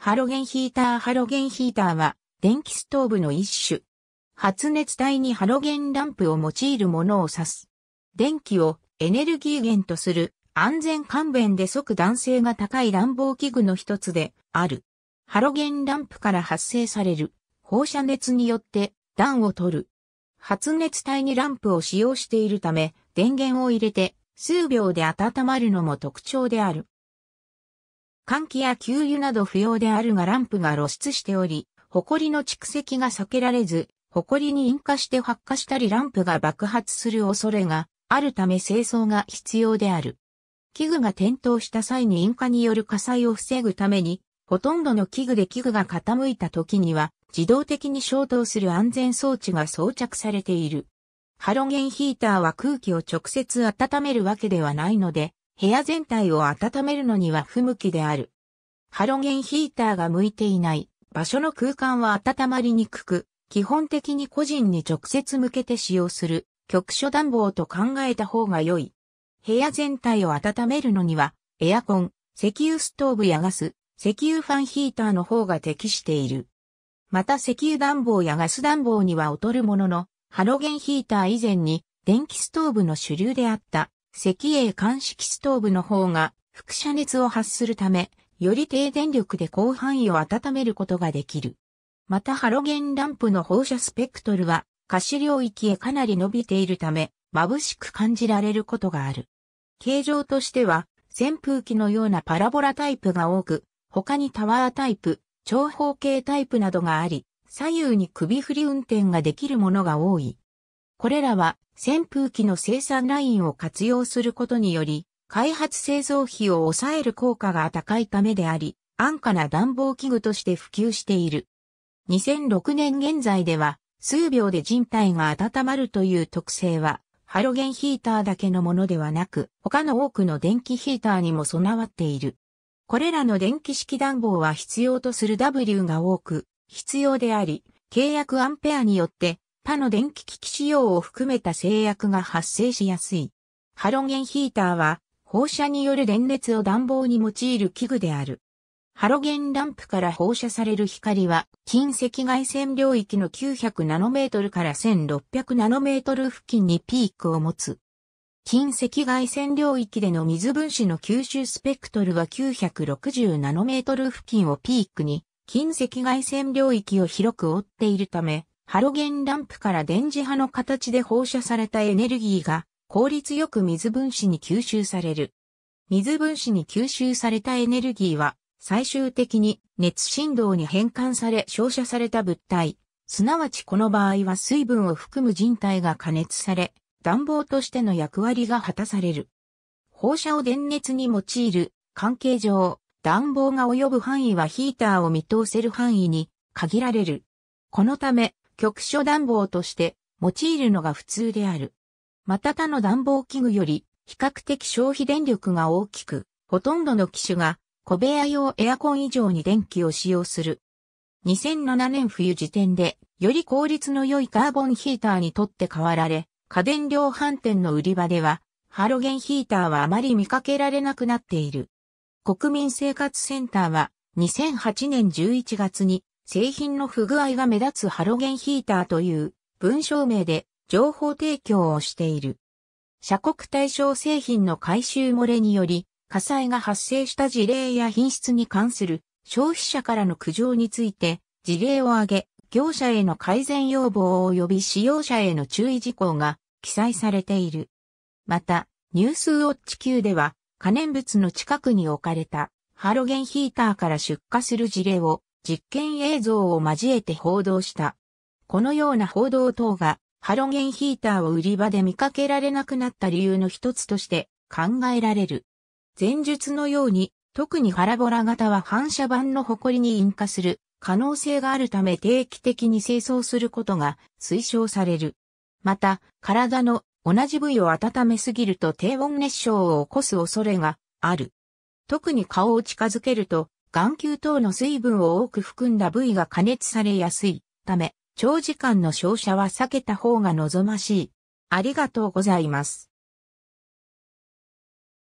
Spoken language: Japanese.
ハロゲンヒーターハロゲンヒーターは電気ストーブの一種。発熱体にハロゲンランプを用いるものを指す。電気をエネルギー源とする安全勘弁で即弾性が高い暖房器具の一つである。ハロゲンランプから発生される放射熱によって暖を取る。発熱体にランプを使用しているため電源を入れて数秒で温まるのも特徴である。換気や給油など不要であるがランプが露出しており、ホコリの蓄積が避けられず、埃に引火して発火したりランプが爆発する恐れがあるため清掃が必要である。器具が点灯した際に引火による火災を防ぐために、ほとんどの器具で器具が傾いた時には自動的に消灯する安全装置が装着されている。ハロゲンヒーターは空気を直接温めるわけではないので、部屋全体を温めるのには不向きである。ハロゲンヒーターが向いていない場所の空間は温まりにくく、基本的に個人に直接向けて使用する局所暖房と考えた方が良い。部屋全体を温めるのには、エアコン、石油ストーブやガス、石油ファンヒーターの方が適している。また石油暖房やガス暖房には劣るものの、ハロゲンヒーター以前に電気ストーブの主流であった石英乾式ストーブの方が輻射熱を発するため、より低電力で広範囲を温めることができる。またハロゲンランプの放射スペクトルは可視領域へかなり伸びているため、眩しく感じられることがある。形状としては、扇風機のようなパラボラタイプが多く、他にタワータイプ、長方形タイプなどがあり、左右に首振り運転ができるものが多い。これらは扇風機の生産ラインを活用することにより、開発製造費を抑える効果が高いためであり、安価な暖房器具として普及している。2006年現在では、数秒で人体が温まるという特性は、ハロゲンヒーターだけのものではなく、他の多くの電気ヒーターにも備わっている。これらの電気式暖房は必要とする W が多く、必要であり、契約アンペアによって他の電気機器使用を含めた制約が発生しやすい。ハロゲンヒーターは放射による電熱を暖房に用いる器具である。ハロゲンランプから放射される光は近赤外線領域の900ナノメートルから1600ナノメートル付近にピークを持つ。近赤外線領域での水分子の吸収スペクトルは960ナノメートル付近をピークに、近赤外線領域を広く覆っているため、ハロゲンランプから電磁波の形で放射されたエネルギーが効率よく水分子に吸収される。水分子に吸収されたエネルギーは最終的に熱振動に変換され照射された物体、すなわちこの場合は水分を含む人体が加熱され、暖房としての役割が果たされる。放射を電熱に用いる関係上、暖房が及ぶ範囲はヒーターを見通せる範囲に限られる。このため、局所暖房として用いるのが普通である。また他の暖房器具より比較的消費電力が大きく、ほとんどの機種が小部屋用エアコン以上に電気を使用する。2007年冬時点でより効率の良いカーボンヒーターにとって変わられ、家電量販店の売り場ではハロゲンヒーターはあまり見かけられなくなっている。国民生活センターは2008年11月に製品の不具合が目立つハロゲンヒーターという文章名で情報提供をしている。社国対象製品の回収漏れにより、火災が発生した事例や品質に関する消費者からの苦情について事例を挙げ、業者への改善要望及び使用者への注意事項が記載されている。また、ニュースウォッチ Q では、可燃物の近くに置かれたハロゲンヒーターから出火する事例を実験映像を交えて報道した。このような報道等がハロゲンヒーターを売り場で見かけられなくなった理由の一つとして考えられる。前述のように、特にハラボラ型は反射板の埃に引火する可能性があるため定期的に清掃することが推奨される。また、体の同じ部位を温めすぎると低温熱傷を起こす恐れがある。特に顔を近づけると眼球等の水分を多く含んだ部位が加熱されやすいため、長時間の照射は避けた方が望ましい。ありがとうございます。